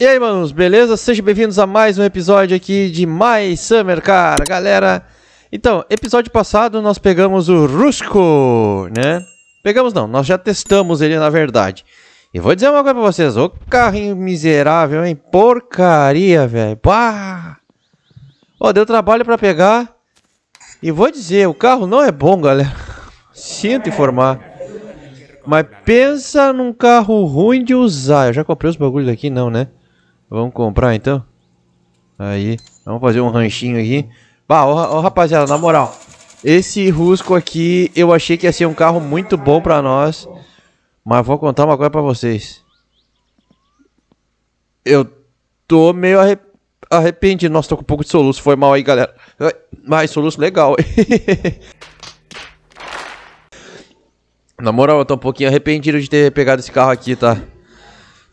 E aí, manos, beleza? Sejam bem-vindos a mais um episódio aqui de My Summer Car, galera. Então, episódio passado nós pegamos o Rusko, né? Pegamos não, nós já testamos ele na verdade. E vou dizer uma coisa pra vocês, o carrinho miserável, hein? Porcaria, velho. Bah! Ó, deu trabalho para pegar. E vou dizer, o carro não é bom, galera. Sinto informar. Mas pensa num carro ruim de usar. Eu já comprei os bagulhos aqui, não, né? Vamos comprar então? Aí, vamos fazer um ranchinho aqui. Bah, ó, ó rapaziada, na moral, esse Rusco aqui eu achei que ia ser um carro muito bom pra nós. Mas vou contar uma coisa pra vocês. Eu tô meio arre... arrependido. Nossa, tô com um pouco de soluço. Foi mal aí, galera. Mas soluço legal. Na moral, eu tô um pouquinho arrependido de ter pegado esse carro aqui, tá?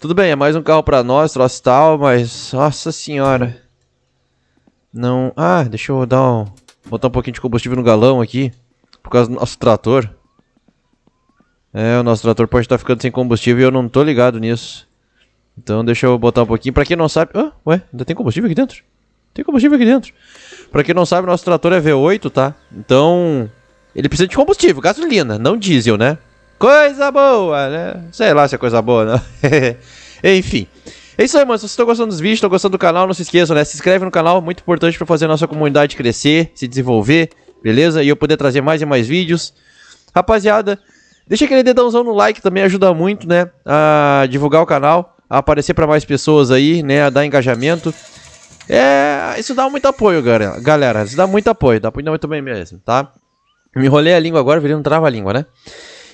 Tudo bem, é mais um carro para nós, troço tal, mas. Nossa senhora. Não. Ah, deixa eu dar um. Botar um pouquinho de combustível no galão aqui. Por causa do nosso trator. É, o nosso trator pode estar ficando sem combustível e eu não tô ligado nisso. Então deixa eu botar um pouquinho. Pra quem não sabe... Ah, ué, ainda tem combustível aqui dentro? Tem combustível aqui dentro. Pra quem não sabe, nosso trator é V8, tá? Então... Ele precisa de combustível, gasolina, não diesel, né? Coisa boa, né? Sei lá se é coisa boa, não. Enfim. É isso aí, mano. Se vocês estão gostando dos vídeos, estão gostando do canal, não se esqueçam, né? Se inscreve no canal, muito importante para fazer a nossa comunidade crescer, se desenvolver, beleza? E eu poder trazer mais e mais vídeos. Rapaziada, deixa aquele dedãozão no like também, ajuda muito, né? A divulgar o canal, a aparecer para mais pessoas aí, né? A dar engajamento. É, isso dá muito apoio, galera. Galera, isso dá muito apoio, dá apoio muito bem mesmo, tá? Me enrolei a língua agora, virei um trava-língua, né?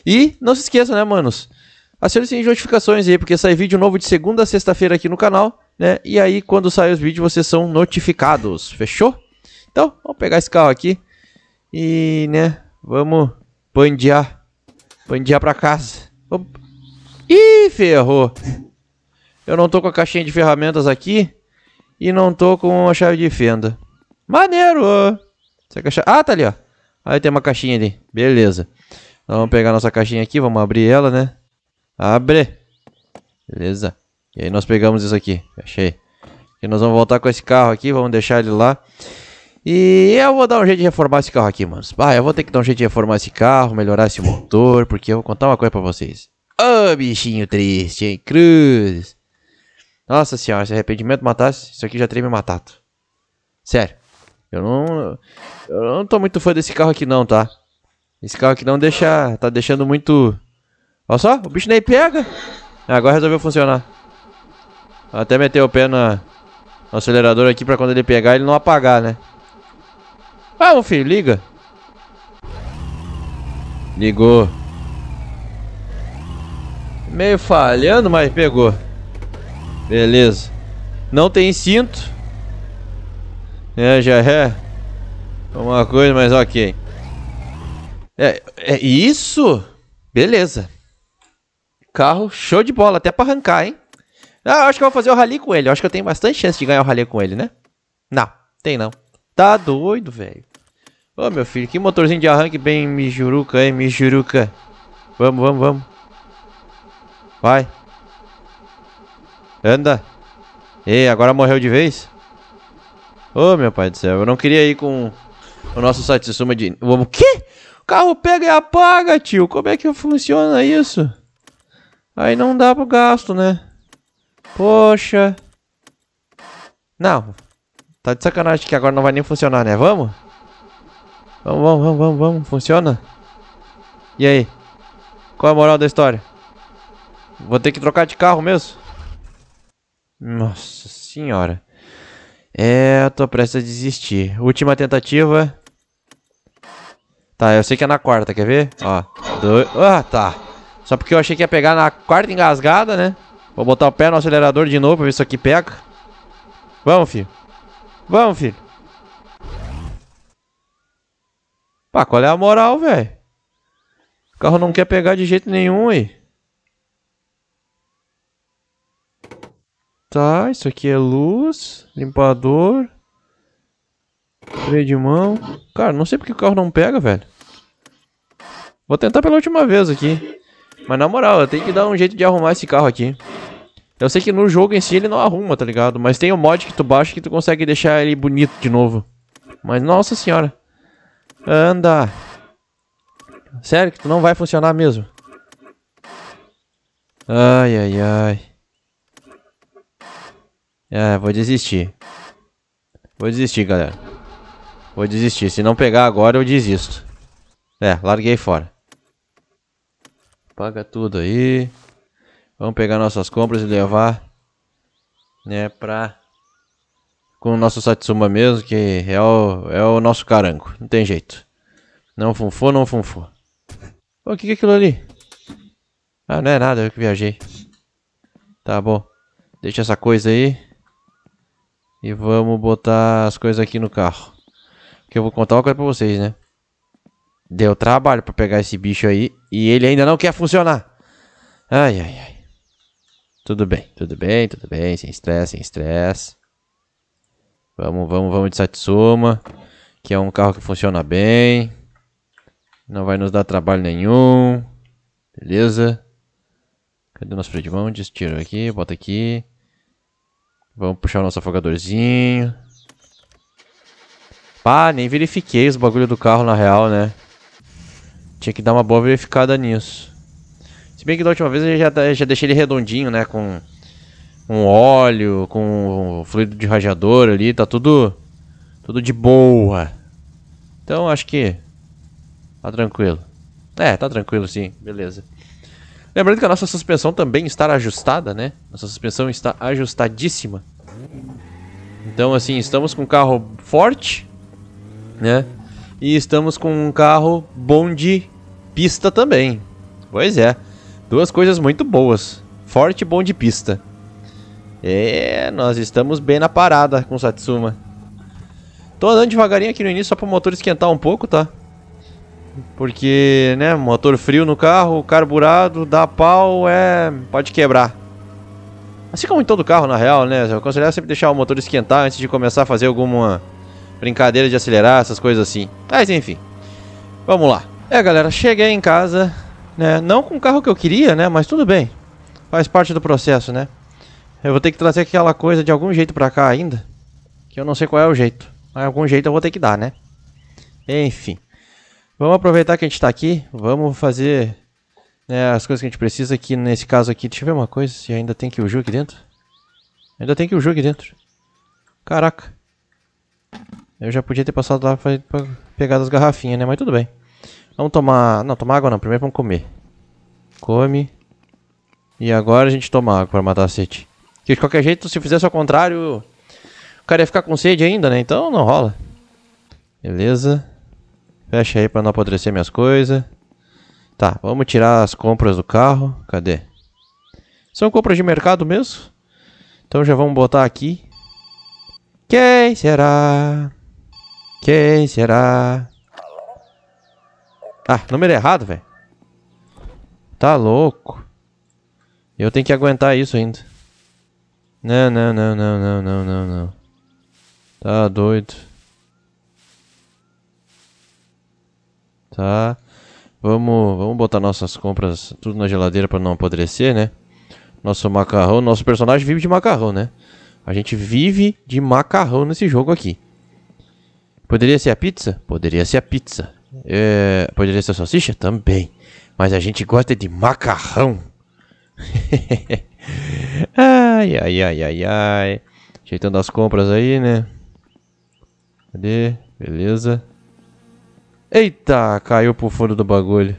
E não se esqueça, né, manos? Acionem as notificações aí, porque sai vídeo novo de segunda a sexta-feira aqui no canal, né? E aí, quando sai os vídeos, vocês são notificados, fechou? Então, vamos pegar esse carro aqui e, né, vamos pandear, pandear pra casa. Vamos... Ih, ferrou! Eu não tô com a caixinha de ferramentas aqui e não tô com a chave de fenda. Maneiro! Ah, tá ali, ó. Aí tem uma caixinha ali. Beleza. Vamos pegar nossa caixinha aqui, vamos abrir ela, né? Abre! Beleza. E aí nós pegamos isso aqui. achei. E nós vamos voltar com esse carro aqui, vamos deixar ele lá. E eu vou dar um jeito de reformar esse carro aqui, manos. Ah, eu vou ter que dar um jeito de reformar esse carro, melhorar esse motor, porque eu vou contar uma coisa pra vocês. Ô, oh, bichinho triste, hein? Cruz! Nossa senhora, se arrependimento matasse, isso aqui já teria me matado. Sério. Eu não... Eu não tô muito fã desse carro aqui não, tá? Esse carro aqui não deixa. Tá deixando muito. Olha só, o bicho nem pega. Agora resolveu funcionar. Até meter o pé na, no acelerador aqui pra quando ele pegar ele não apagar, né? Vamos, ah, filho, liga. Ligou. Meio falhando, mas pegou. Beleza. Não tem cinto. É, já é. Uma coisa, mas ok. É, é isso? Beleza. Carro show de bola, até para arrancar, hein? Ah, acho que eu vou fazer o rally com ele. Eu acho que eu tenho bastante chance de ganhar o rally com ele, né? Não, tem não. Tá doido, velho. Ô, meu filho, que motorzinho de arranque bem mijuruca, hein, mijuruca. Vamos, vamos, vamos. Vai. Anda. E agora morreu de vez? Ô, meu pai do céu, eu não queria ir com o nosso Satsuma de... O quê? carro pega e apaga, tio. Como é que funciona isso? Aí não dá pro gasto, né? Poxa. Não. Tá de sacanagem que agora não vai nem funcionar, né? Vamos? Vamos, vamos, vamos, vamos, vamos. Funciona? E aí? Qual é a moral da história? Vou ter que trocar de carro mesmo? Nossa senhora. É, eu tô prestes a desistir. Última tentativa. Tá, eu sei que é na quarta, quer ver? Ó, dois... Ah, tá. Só porque eu achei que ia pegar na quarta engasgada, né? Vou botar o pé no acelerador de novo pra ver se isso aqui pega. Vamos, filho. Vamos, filho. Pá, qual é a moral, velho? O carro não quer pegar de jeito nenhum, aí. Tá, isso aqui é luz, limpador. Freio de mão. Cara, não sei porque o carro não pega, velho. Vou tentar pela última vez aqui. Mas na moral, eu tenho que dar um jeito de arrumar esse carro aqui. Eu sei que no jogo em si ele não arruma, tá ligado? Mas tem um mod que tu baixa que tu consegue deixar ele bonito de novo. Mas nossa senhora. Anda. Sério que tu não vai funcionar mesmo? Ai, ai, ai. É, vou desistir. Vou desistir, galera. Vou desistir. Se não pegar agora, eu desisto. É, larguei fora. Paga tudo aí. Vamos pegar nossas compras e levar, né, pra... Com o nosso Satsuma mesmo, que é o, é o nosso carango. Não tem jeito. Não funfou, não funfou. O que, que é aquilo ali? Ah, não é nada, eu que viajei. Tá bom. Deixa essa coisa aí. E vamos botar as coisas aqui no carro. Que eu vou contar uma coisa pra vocês, né? Deu trabalho pra pegar esse bicho aí. E ele ainda não quer funcionar. Ai, ai, ai. Tudo bem, tudo bem, tudo bem. Sem estresse, sem estresse. Vamos, vamos, vamos de Satsuma. Que é um carro que funciona bem. Não vai nos dar trabalho nenhum. Beleza. Cadê o nosso freio de mão? Tira aqui, bota aqui. Vamos puxar o nosso afogadorzinho. Pá, nem verifiquei os bagulho do carro na real, né? Tinha que dar uma boa verificada nisso. Se bem que da última vez eu já, já deixei ele redondinho, né? Com um óleo, com um fluido de radiador ali, tá tudo, tudo de boa. Então acho que tá tranquilo. É, tá tranquilo sim, beleza. Lembrando que a nossa suspensão também está ajustada, né? Nossa suspensão está ajustadíssima. Então, assim, estamos com um carro forte, né? E estamos com um carro bom de pista também. Pois é, duas coisas muito boas. Forte e bom de pista. É, nós estamos bem na parada com o Satsuma. Tô andando devagarinho aqui no início só para o motor esquentar um pouco, tá? Porque, né, motor frio no carro, carburado, dá pau, é... pode quebrar. Assim como em todo carro, na real, né? Eu aconselho sempre deixar o motor esquentar antes de começar a fazer alguma Brincadeira de acelerar, essas coisas assim. Mas enfim. Vamos lá. É, galera, cheguei em casa, né? Não com o carro que eu queria, né? Mas tudo bem. Faz parte do processo, né? Eu vou ter que trazer aquela coisa de algum jeito pra cá ainda. Que eu não sei qual é o jeito. Mas algum jeito eu vou ter que dar, né? Enfim. Vamos aproveitar que a gente tá aqui. Vamos fazer né, as coisas que a gente precisa aqui. Nesse caso aqui, deixa eu ver uma coisa. Se ainda tem que o jogo aqui dentro. Ainda tem que o jogo aqui dentro. Caraca. Eu já podia ter passado lá pra, pra pegar as garrafinhas, né? Mas tudo bem. Vamos tomar... Não, tomar água não. Primeiro vamos comer. Come. E agora a gente toma água pra matar a sede. Porque de qualquer jeito, se fizesse ao contrário, o cara ia ficar com sede ainda, né? Então não rola. Beleza. Fecha aí pra não apodrecer minhas coisas. Tá, vamos tirar as compras do carro. Cadê? São compras de mercado mesmo? Então já vamos botar aqui. Quem será? Quem será? Ah, número errado, velho. Tá louco. Eu tenho que aguentar isso ainda. Não, não, não, não, não, não, não, não. Tá doido. Tá. Vamos, vamos botar nossas compras tudo na geladeira para não apodrecer, né? Nosso macarrão, nosso personagem vive de macarrão, né? A gente vive de macarrão nesse jogo aqui. Poderia ser a pizza? Poderia ser a pizza. É, poderia ser a salsicha? Também. Mas a gente gosta de macarrão. ai, ai, ai, ai, ai. Ajeitando as compras aí, né? Cadê? Beleza. Eita, caiu pro fundo do bagulho.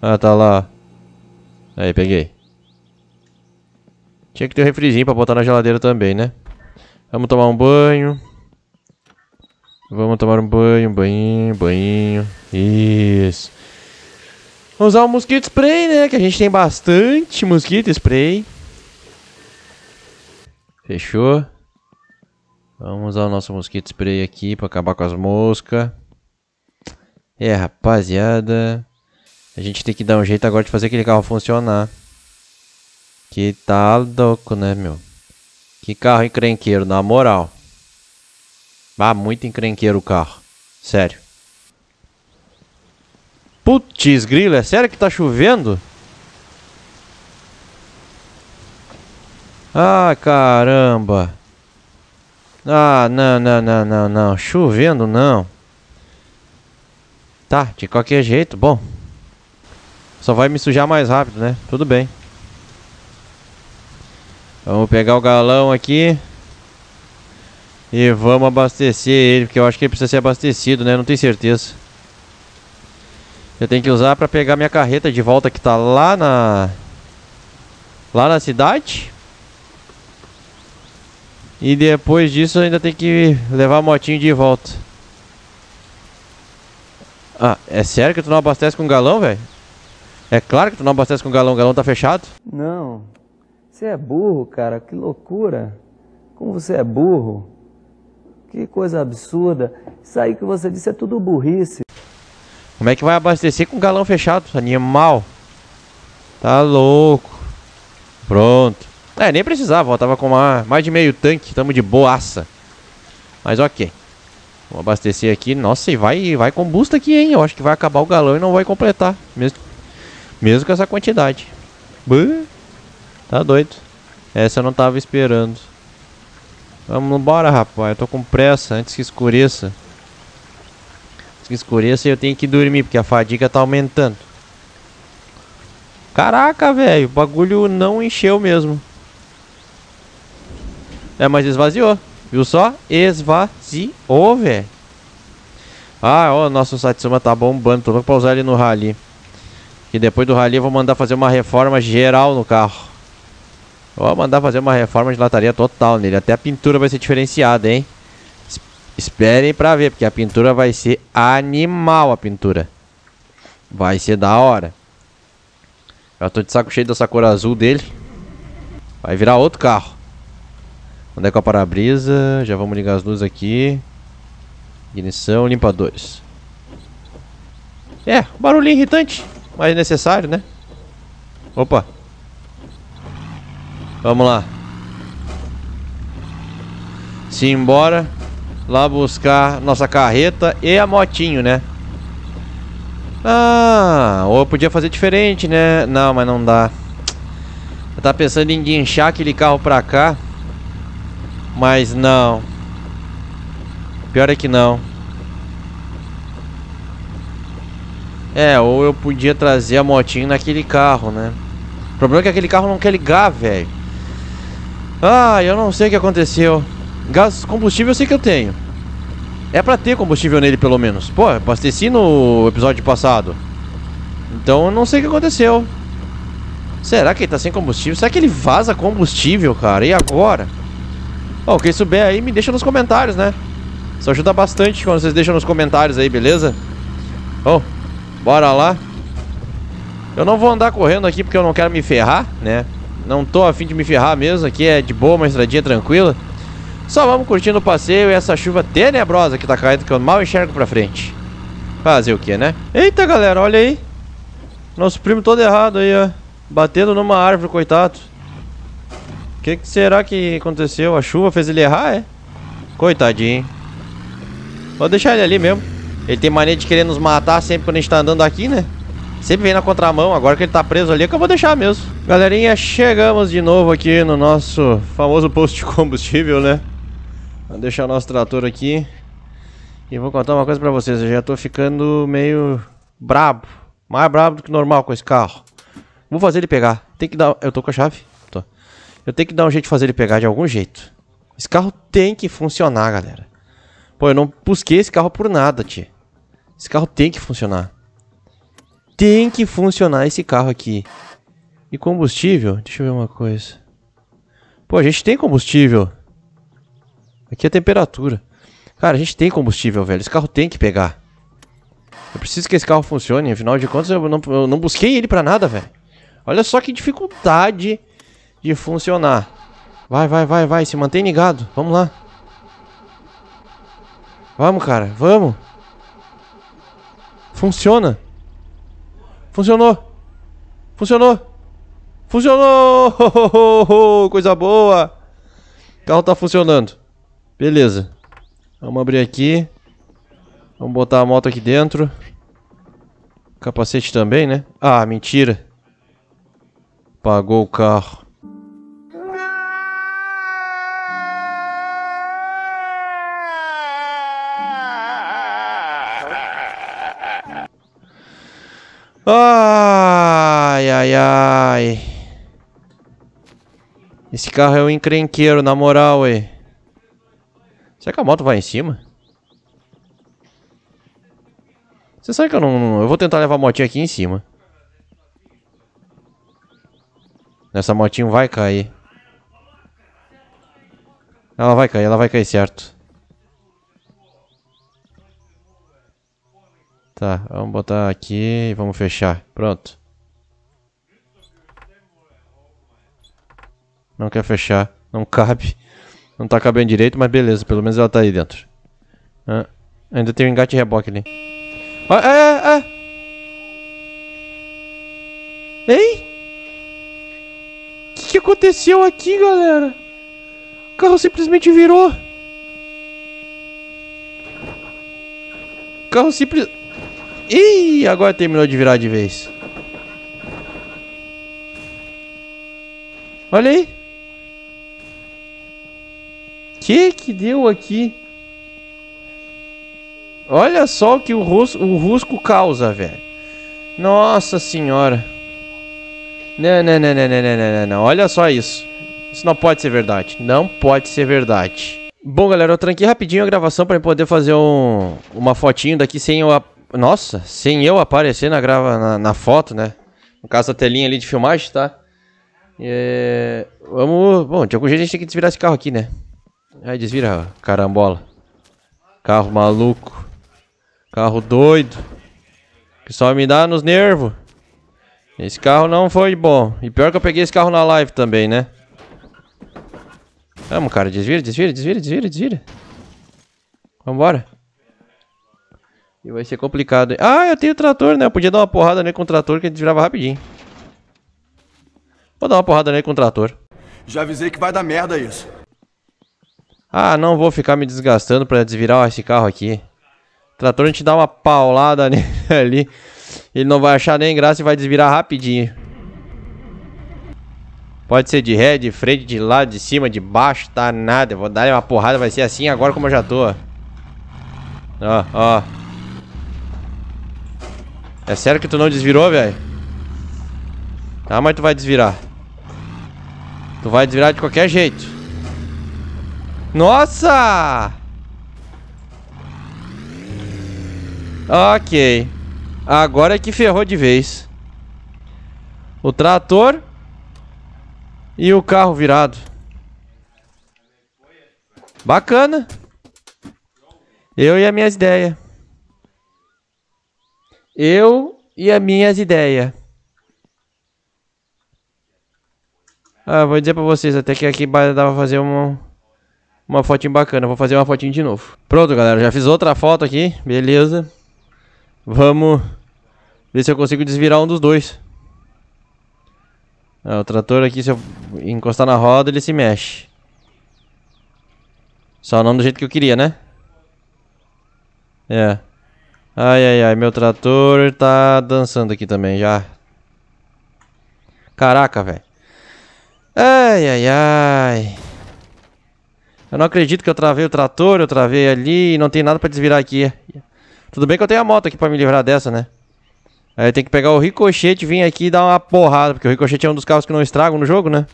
Ah, tá lá. Aí, peguei. Tinha que ter um refrizinho pra botar na geladeira também, né? Vamos tomar um banho. Vamos tomar um banho, um banho, um banho. Isso. Vamos usar o mosquito spray, né? Que a gente tem bastante mosquito spray. Fechou. Vamos usar o nosso mosquito spray aqui para acabar com as moscas. É, rapaziada. A gente tem que dar um jeito agora de fazer aquele carro funcionar. Que tá louco, né, meu? Que carro encrenqueiro, na moral. Ah, muito encrenqueiro o carro. Sério. Putz, grilo, é sério que tá chovendo? Ah, caramba. Ah, não, não, não, não, não. Chovendo, não. Tá, de qualquer jeito, bom. Só vai me sujar mais rápido, né? Tudo bem. Vamos pegar o galão aqui. E vamos abastecer ele, porque eu acho que ele precisa ser abastecido, né? Não tenho certeza. Eu tenho que usar pra pegar minha carreta de volta que tá lá na... Lá na cidade. E depois disso ainda tem que levar a motinha de volta. Ah, é sério que tu não abastece com galão, velho? É claro que tu não abastece com galão, o galão tá fechado? Não. Você é burro, cara, que loucura. Como você é burro. Que coisa absurda. Isso aí que você disse é tudo burrice. Como é que vai abastecer com galão fechado? Animal. Tá louco. Pronto. É, nem precisava, ó. Tava com uma, mais de meio tanque. Tamo de boaça. Mas ok. Vou abastecer aqui. Nossa, e vai, vai com busta aqui, hein? Eu acho que vai acabar o galão e não vai completar. Mesmo, mesmo com essa quantidade. tá doido. Essa eu não tava esperando. Vamos embora, rapaz. Eu tô com pressa antes que escureça. Antes que escureça eu tenho que dormir, porque a fadiga tá aumentando. Caraca, velho. O bagulho não encheu mesmo. É, mas esvaziou. Viu só? Esvaziou, velho. Ah, ó, nosso Satsuma tá bombando. Tô louco pra usar ele no rally. E depois do rally eu vou mandar fazer uma reforma geral no carro. Vou mandar fazer uma reforma de lataria total nele. Até a pintura vai ser diferenciada, hein? Es esperem pra ver, porque a pintura vai ser animal, a pintura. Vai ser da hora. Já tô de saco cheio dessa cor azul dele. Vai virar outro carro. Onde é que é o para-brisa? Já vamos ligar as luzes aqui. Ignição, limpadores. É, barulho irritante, mas necessário, né? Opa, Vamos lá. Se embora lá buscar nossa carreta e a motinho, né? Ah, ou eu podia fazer diferente, né? Não, mas não dá. Eu tava pensando em guinchar aquele carro pra cá. Mas não. Pior é que não. É, ou eu podia trazer a motinho naquele carro, né? O problema é que aquele carro não quer ligar, velho. Ah, eu não sei o que aconteceu. Gás combustível eu sei que eu tenho. É pra ter combustível nele, pelo menos. Pô, abasteci no episódio passado. Então eu não sei o que aconteceu. Será que ele tá sem combustível? Será que ele vaza combustível, cara? E agora? Ó, quem souber aí, me deixa nos comentários, né? Isso ajuda bastante quando vocês deixam nos comentários aí, beleza? Bom, bora lá. Eu não vou andar correndo aqui porque eu não quero me ferrar, né? Não tô afim de me ferrar mesmo, aqui é de boa, uma estradinha tranquila. Só vamos curtindo o passeio e essa chuva tenebrosa que tá caindo que eu mal enxergo pra frente. Fazer o que, né? Eita, galera, olha aí. Nosso primo todo errado aí, ó. Batendo numa árvore, coitado. O que, que será que aconteceu? A chuva fez ele errar, é? Coitadinho. Vou deixar ele ali mesmo. Ele tem mania de querer nos matar sempre quando a gente tá andando aqui, né? Sempre vem na contramão, agora que ele tá preso ali é que eu vou deixar mesmo. Galerinha, chegamos de novo aqui no nosso famoso posto de combustível, né? Vou deixar o nosso trator aqui. E vou contar uma coisa pra vocês, eu já tô ficando meio brabo. Mais brabo do que normal com esse carro. Vou fazer ele pegar. Tem que dar... Eu tô com a chave? Tô. Eu tenho que dar um jeito de fazer ele pegar de algum jeito. Esse carro tem que funcionar, galera. Pô, eu não busquei esse carro por nada, tia. Esse carro tem que funcionar tem que funcionar esse carro aqui. E combustível? Deixa eu ver uma coisa. Pô, a gente tem combustível. Aqui é a temperatura. Cara, a gente tem combustível, velho. Esse carro tem que pegar. Eu preciso que esse carro funcione. Afinal de contas, eu não, eu não busquei ele pra nada, velho. Olha só que dificuldade de funcionar. Vai, vai, vai, vai. Se mantém ligado. Vamos lá. Vamos, cara. Vamos. Funciona. Funcionou. Funcionou. Funcionou! coisa boa! O carro tá funcionando. Beleza. Vamos abrir aqui. Vamos botar a moto aqui dentro. Capacete também, né? Ah, mentira. Pagou o carro. Ai, ai, ai. Esse carro é um encrenqueiro, na moral, ué. Será que a moto vai em cima? Você sabe que eu não... Eu vou tentar levar a motinha aqui em cima. Essa motinha vai cair. Ela vai cair, ela vai cair certo. Tá, vamos botar aqui e vamos fechar. Pronto. Não quer fechar. Não cabe. Não tá cabendo direito, mas beleza. Pelo menos ela tá aí dentro. Ah, ainda tem um engate reboque ali. Ah, ah, ah. Ei! O que, que aconteceu aqui, galera? O carro simplesmente virou. O carro simplesmente... Ih, agora terminou de virar de vez. Olha aí. Que que deu aqui? Olha só o que o rusco, o rusco causa, velho. Nossa senhora. Não, né, não, né, não, né, não, não, não, não, não. Olha só isso. Isso não pode ser verdade. Não pode ser verdade. Bom, galera, eu tranquei rapidinho a gravação para poder fazer um, uma fotinho daqui sem eu nossa, sem eu aparecer na, grava, na, na foto, né? No caso, a telinha ali de filmagem, tá? É, vamos. Bom, de algum jeito a gente tem que desvirar esse carro aqui, né? Aí desvira, carambola. Carro maluco. Carro doido. Que só me dá nos nervos. Esse carro não foi bom. E pior que eu peguei esse carro na live também, né? Vamos, cara. Desvira, desvira, desvira, desvira, desvira. Vambora. E vai ser complicado. Ah, eu tenho trator, né? Eu podia dar uma porrada nele com o trator que ele desvirava rapidinho. Vou dar uma porrada nele com o trator. Já avisei que vai dar merda isso. Ah, não vou ficar me desgastando pra desvirar esse carro aqui. trator a gente dá uma paulada nele ali. Ele não vai achar nem graça e vai desvirar rapidinho. Pode ser de ré, de frente, de lado, de cima, de baixo, tá nada. Eu vou dar uma porrada, vai ser assim agora como eu já tô. Ó, ó. É sério que tu não desvirou, velho? Ah, mas tu vai desvirar. Tu vai desvirar de qualquer jeito. Nossa! Ok. Agora é que ferrou de vez. O trator e o carro virado. Bacana. Eu e as minhas ideias. Eu e as minhas ideias. Ah, vou dizer pra vocês até que aqui dá pra fazer uma, uma fotinho bacana. Vou fazer uma fotinho de novo. Pronto, galera. Já fiz outra foto aqui. Beleza. Vamos ver se eu consigo desvirar um dos dois. Ah, o trator aqui, se eu encostar na roda, ele se mexe. Só não do jeito que eu queria, né? É. Ai, ai, ai, meu trator tá dançando aqui também já. Caraca, velho. Ai, ai, ai. Eu não acredito que eu travei o trator, eu travei ali e não tem nada pra desvirar aqui. Tudo bem que eu tenho a moto aqui pra me livrar dessa, né? Aí eu tenho que pegar o ricochete, vir aqui e dar uma porrada, porque o ricochete é um dos carros que não estragam no jogo, né?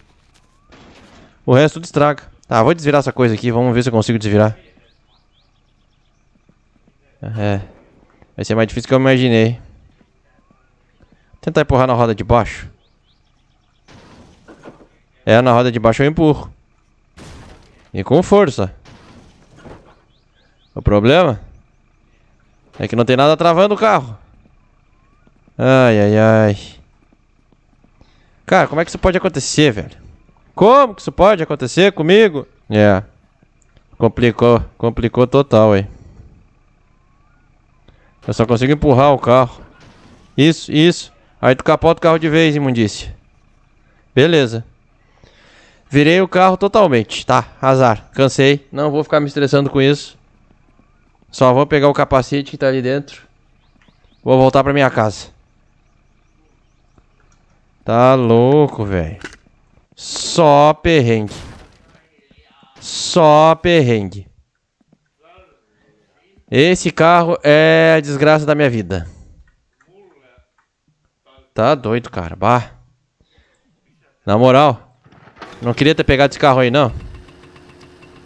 O resto tudo estraga. Tá, vou desvirar essa coisa aqui, vamos ver se eu consigo desvirar. É... Vai ser mais difícil que eu imaginei. Vou tentar empurrar na roda de baixo. É, na roda de baixo eu empurro. E com força. O problema é que não tem nada travando o carro. Ai, ai, ai. Cara, como é que isso pode acontecer, velho? Como que isso pode acontecer comigo? É. Complicou. Complicou total, hein. Eu só consigo empurrar o carro. Isso, isso. Aí tu capota o carro de vez, imundícia. Beleza. Virei o carro totalmente. Tá, azar. Cansei. Não vou ficar me estressando com isso. Só vou pegar o capacete que tá ali dentro. Vou voltar pra minha casa. Tá louco, velho. Só perrengue. Só perrengue. Esse carro é a desgraça da minha vida. Tá doido, cara. Bah. Na moral. Não queria ter pegado esse carro aí, não.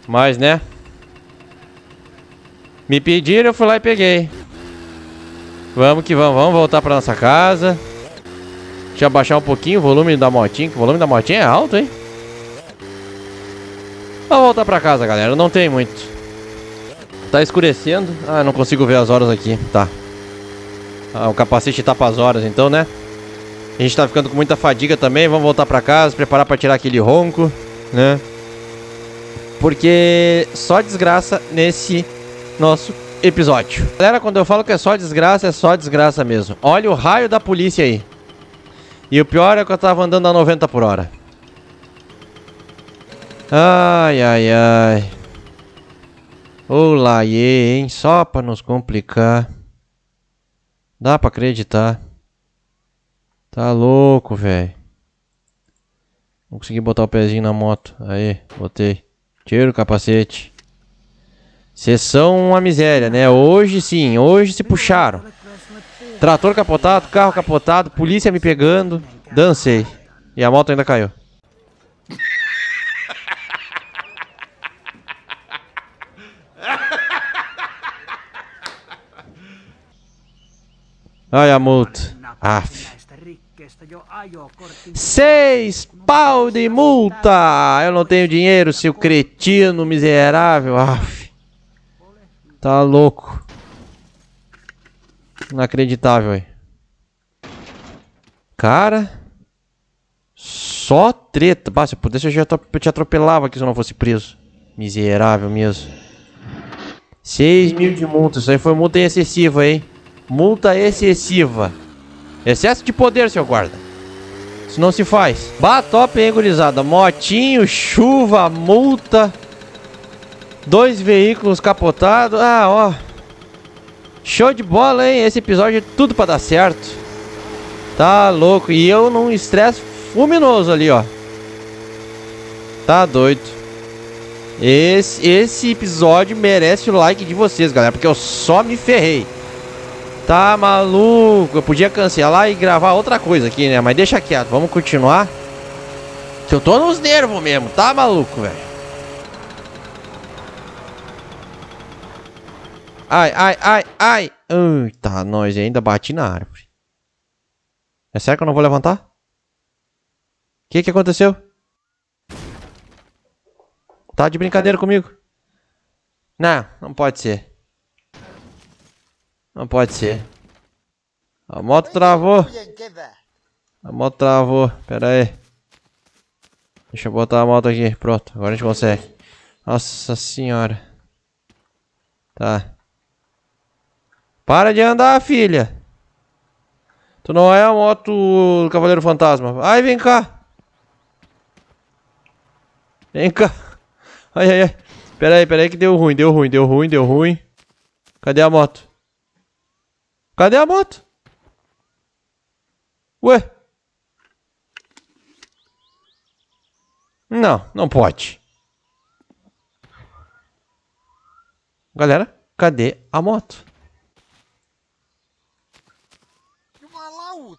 Mas, né? Me pediram, eu fui lá e peguei. Vamos que vamos. Vamos voltar pra nossa casa. Deixa eu abaixar um pouquinho o volume da motinha. o volume da motinha é alto, hein? Vamos voltar pra casa, galera. Não tem muito. Tá escurecendo? Ah, não consigo ver as horas aqui. Tá. Ah, o capacete tapa tá as horas, então, né? A gente tá ficando com muita fadiga também. Vamos voltar pra casa, preparar pra tirar aquele ronco, né? Porque só desgraça nesse nosso episódio. Galera, quando eu falo que é só desgraça, é só desgraça mesmo. Olha o raio da polícia aí. E o pior é que eu tava andando a 90 por hora. Ai, ai, ai. Olá, e, hein? Só pra nos complicar. Dá pra acreditar. Tá louco, velho. Não consegui botar o pezinho na moto. Aí, botei. Tira o capacete. Vocês são uma miséria, né? Hoje sim, hoje se puxaram. Trator capotado, carro capotado, polícia me pegando. Dancei. E a moto ainda caiu. Olha a multa. Aff. Seis pau de multa! Eu não tenho dinheiro, seu cretino miserável. Aff. Tá louco. Inacreditável hein? Cara. Só treta. basta. se pudesse eu já te atropelava aqui se eu não fosse preso. Miserável mesmo. 6 mil de multa. Isso aí foi multa excessiva, hein? Multa excessiva. Excesso de poder, seu guarda. Isso não se faz. Bah, top, hein, gurizada. Motinho, chuva, multa. Dois veículos capotados. Ah, ó. Show de bola, hein? Esse episódio é tudo pra dar certo. Tá louco. E eu num estresse fuminoso ali, ó. Tá doido. Esse, esse episódio merece o like de vocês, galera. Porque eu só me ferrei. Tá maluco? Eu podia cancelar e gravar outra coisa aqui, né? Mas deixa quieto, vamos continuar. Que eu tô nos nervos mesmo, tá maluco, velho? Ai, ai, ai, ai. Eita, nós ainda bati na árvore. É sério que eu não vou levantar? O que que aconteceu? Tá de brincadeira comigo? Não, não pode ser. Não pode ser. A moto travou. A moto travou. Pera aí. Deixa eu botar a moto aqui. Pronto, agora a gente consegue. Nossa senhora. Tá. Para de andar, filha. Tu não é a moto do Cavaleiro Fantasma. Ai, vem cá. Vem cá. Ai, ai, ai. Pera aí, pera aí que deu ruim, deu ruim, deu ruim, deu ruim. Cadê a moto? Cadê a moto? Ué? Não, não pode. Galera, cadê a moto?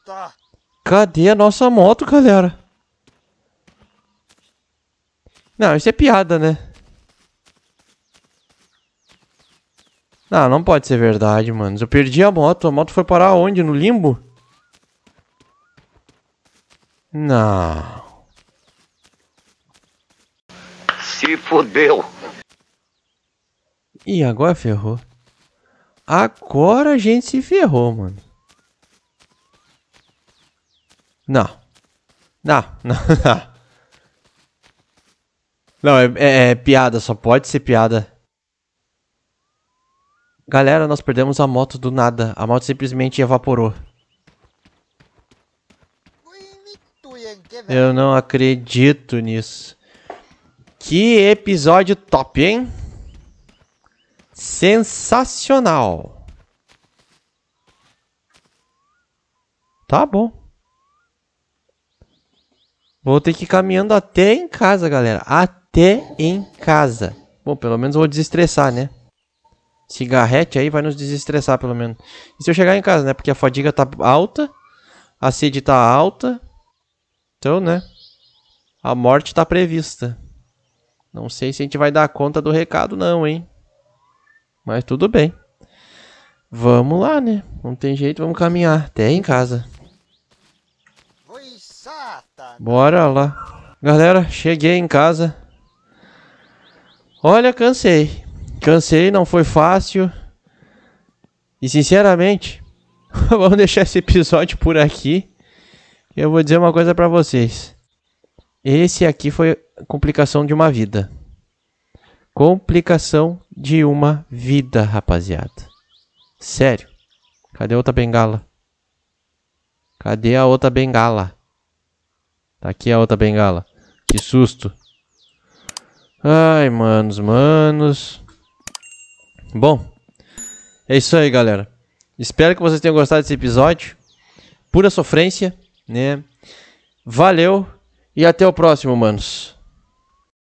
Tá? Cadê a nossa moto, galera? Não, isso é piada, né? Ah, não pode ser verdade, mano. Eu perdi a moto. A moto foi parar onde? No limbo? Não. Se fodeu. E agora ferrou. Agora a gente se ferrou, mano. Não. Não, não, não. Não, é, é, é piada, só pode ser piada. Galera, nós perdemos a moto do nada. A moto simplesmente evaporou. Eu não acredito nisso. Que episódio top, hein? Sensacional. Tá bom. Vou ter que ir caminhando até em casa, galera. Até em casa. Bom, pelo menos vou desestressar, né? cigarrete aí vai nos desestressar pelo menos. E se eu chegar em casa, né? Porque a fadiga tá alta, a sede tá alta. Então, né? A morte tá prevista. Não sei se a gente vai dar conta do recado não, hein? Mas tudo bem. Vamos lá, né? Não tem jeito, vamos caminhar até em casa. Bora lá. Galera, cheguei em casa. Olha, cansei. Cansei, não foi fácil. E sinceramente, vamos deixar esse episódio por aqui. Eu vou dizer uma coisa para vocês. Esse aqui foi complicação de uma vida. Complicação de uma vida, rapaziada. Sério. Cadê a outra bengala? Cadê a outra bengala? Tá aqui a outra bengala. Que susto. Ai, manos, manos. Bom, é isso aí, galera. Espero que vocês tenham gostado desse episódio. Pura sofrência, né? Valeu e até o próximo, manos.